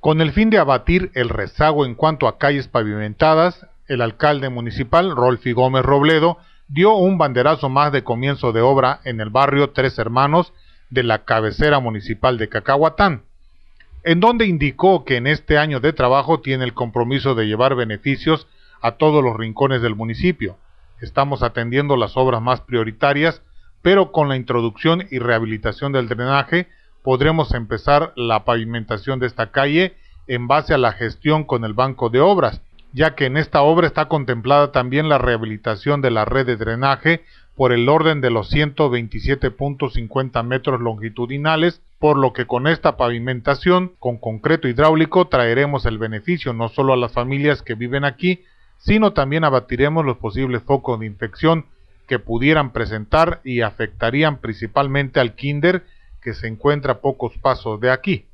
Con el fin de abatir el rezago en cuanto a calles pavimentadas, el alcalde municipal, Rolfi Gómez Robledo, dio un banderazo más de comienzo de obra en el barrio Tres Hermanos de la cabecera municipal de Cacahuatán, en donde indicó que en este año de trabajo tiene el compromiso de llevar beneficios a todos los rincones del municipio. Estamos atendiendo las obras más prioritarias pero con la introducción y rehabilitación del drenaje podremos empezar la pavimentación de esta calle en base a la gestión con el Banco de Obras, ya que en esta obra está contemplada también la rehabilitación de la red de drenaje por el orden de los 127.50 metros longitudinales, por lo que con esta pavimentación con concreto hidráulico traeremos el beneficio no solo a las familias que viven aquí, sino también abatiremos los posibles focos de infección que pudieran presentar y afectarían principalmente al kinder que se encuentra a pocos pasos de aquí.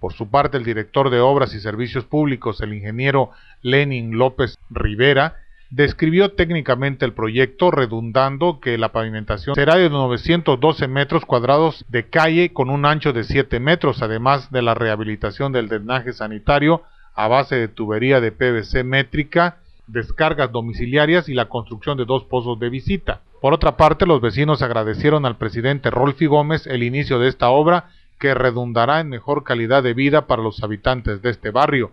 Por su parte, el director de Obras y Servicios Públicos, el ingeniero Lenin López Rivera, describió técnicamente el proyecto redundando que la pavimentación será de 912 metros cuadrados de calle con un ancho de 7 metros, además de la rehabilitación del drenaje sanitario a base de tubería de PVC métrica descargas domiciliarias y la construcción de dos pozos de visita. Por otra parte, los vecinos agradecieron al presidente Rolfi Gómez el inicio de esta obra que redundará en mejor calidad de vida para los habitantes de este barrio.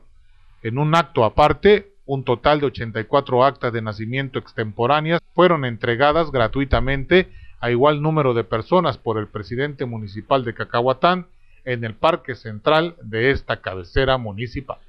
En un acto aparte, un total de 84 actas de nacimiento extemporáneas fueron entregadas gratuitamente a igual número de personas por el presidente municipal de Cacahuatán en el parque central de esta cabecera municipal.